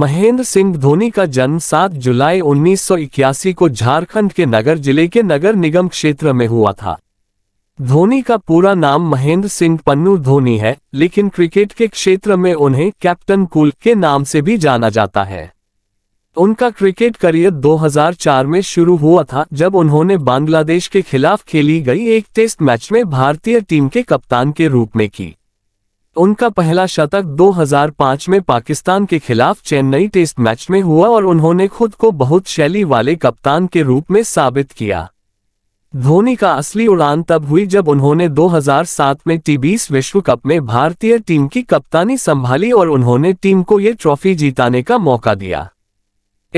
महेंद्र सिंह धोनी का जन्म 7 जुलाई 1981 को झारखंड के नगर जिले के नगर निगम क्षेत्र में हुआ था धोनी का पूरा नाम महेंद्र सिंह पन्नू धोनी है लेकिन क्रिकेट के क्षेत्र में उन्हें कैप्टन कूल के नाम से भी जाना जाता है उनका क्रिकेट करियर 2004 में शुरू हुआ था जब उन्होंने बांग्लादेश के खिलाफ खेली गई एक टेस्ट मैच में भारतीय टीम के कप्तान के रूप में की उनका पहला शतक 2005 में पाकिस्तान के खिलाफ चेन्नई टेस्ट मैच में हुआ और उन्होंने खुद को बहुत शैली वाले कप्तान के रूप में साबित किया धोनी का असली उड़ान तब हुई जब उन्होंने 2007 में टी विश्व कप में भारतीय टीम की कप्तानी संभाली और उन्होंने टीम को ये ट्रॉफी जीताने का मौका दिया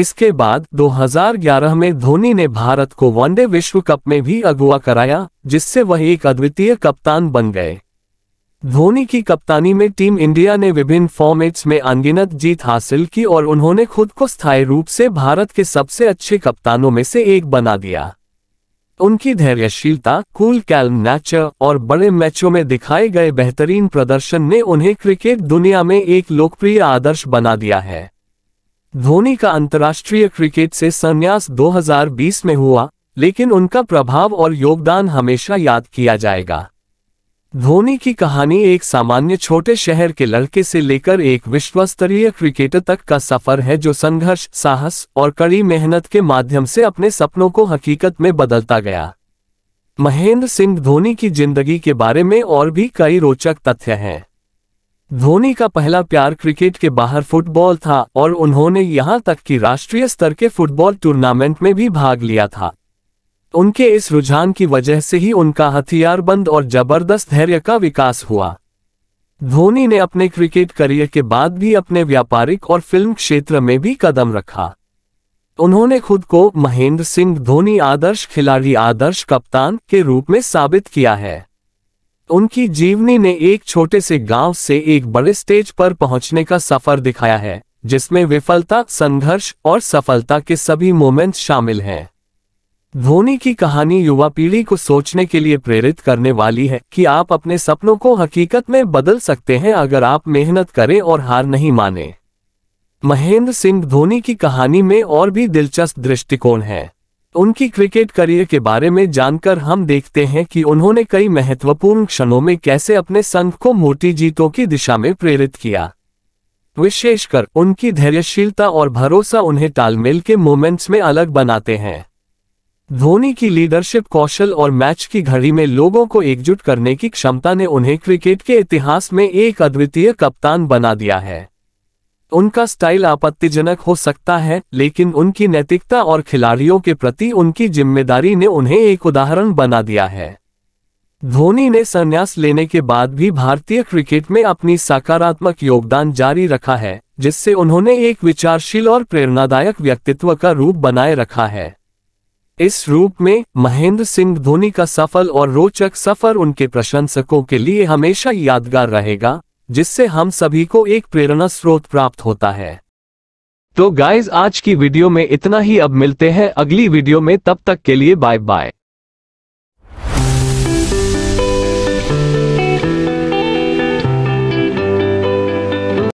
इसके बाद 2011 में धोनी ने भारत को वनडे विश्व कप में भी अगुआ कराया जिससे वह एक अद्वितीय कप्तान बन गए धोनी की कप्तानी में टीम इंडिया ने विभिन्न फॉर्मेट्स में अनगिनत जीत हासिल की और उन्होंने खुद को स्थायी रूप से भारत के सबसे अच्छे कप्तानों में से एक बना दिया उनकी धैर्यशीलता कूल कैल्म नेचर और बड़े मैचों में दिखाए गए बेहतरीन प्रदर्शन ने उन्हें क्रिकेट दुनिया में एक लोकप्रिय आदर्श बना दिया है धोनी का अंतर्राष्ट्रीय क्रिकेट से संन्यास 2020 में हुआ लेकिन उनका प्रभाव और योगदान हमेशा याद किया जाएगा धोनी की कहानी एक सामान्य छोटे शहर के लड़के से लेकर एक विश्व स्तरीय क्रिकेटर तक का सफर है जो संघर्ष साहस और कड़ी मेहनत के माध्यम से अपने सपनों को हकीकत में बदलता गया महेंद्र सिंह धोनी की जिंदगी के बारे में और भी कई रोचक तथ्य हैं धोनी का पहला प्यार क्रिकेट के बाहर फुटबॉल था और उन्होंने यहां तक कि राष्ट्रीय स्तर के फुटबॉल टूर्नामेंट में भी भाग लिया था उनके इस रुझान की वजह से ही उनका हथियारबंद और जबरदस्त धैर्य का विकास हुआ धोनी ने अपने क्रिकेट करियर के बाद भी अपने व्यापारिक और फिल्म क्षेत्र में भी कदम रखा उन्होंने खुद को महेंद्र सिंह धोनी आदर्श खिलाड़ी आदर्श कप्तान के रूप में साबित किया है उनकी जीवनी ने एक छोटे से गांव से एक बड़े स्टेज पर पहुंचने का सफर दिखाया है जिसमें विफलता संघर्ष और सफलता के सभी मोमेंट्स शामिल हैं धोनी की कहानी युवा पीढ़ी को सोचने के लिए प्रेरित करने वाली है कि आप अपने सपनों को हकीकत में बदल सकते हैं अगर आप मेहनत करें और हार नहीं माने महेंद्र सिंह धोनी की कहानी में और भी दिलचस्प दृष्टिकोण है उनकी क्रिकेट करियर के बारे में जानकर हम देखते हैं कि उन्होंने कई महत्वपूर्ण क्षणों में कैसे अपने संघ को मोटी जीतों की दिशा में प्रेरित किया विशेषकर उनकी धैर्यशीलता और भरोसा उन्हें तालमेल के मोमेंट्स में अलग बनाते हैं धोनी की लीडरशिप कौशल और मैच की घड़ी में लोगों को एकजुट करने की क्षमता ने उन्हें क्रिकेट के इतिहास में एक अद्वितीय कप्तान बना दिया है उनका स्टाइल आपत्तिजनक हो सकता है लेकिन उनकी नैतिकता और खिलाड़ियों के प्रति उनकी जिम्मेदारी ने उन्हें एक उदाहरण बना दिया है धोनी ने संन्यास लेने के बाद भी भारतीय क्रिकेट में अपनी सकारात्मक योगदान जारी रखा है जिससे उन्होंने एक विचारशील और प्रेरणादायक व्यक्तित्व का रूप बनाए रखा है इस रूप में महेंद्र सिंह धोनी का सफल और रोचक सफर उनके प्रशंसकों के लिए हमेशा यादगार रहेगा जिससे हम सभी को एक प्रेरणा स्रोत प्राप्त होता है तो गाइज आज की वीडियो में इतना ही अब मिलते हैं अगली वीडियो में तब तक के लिए बाय बाय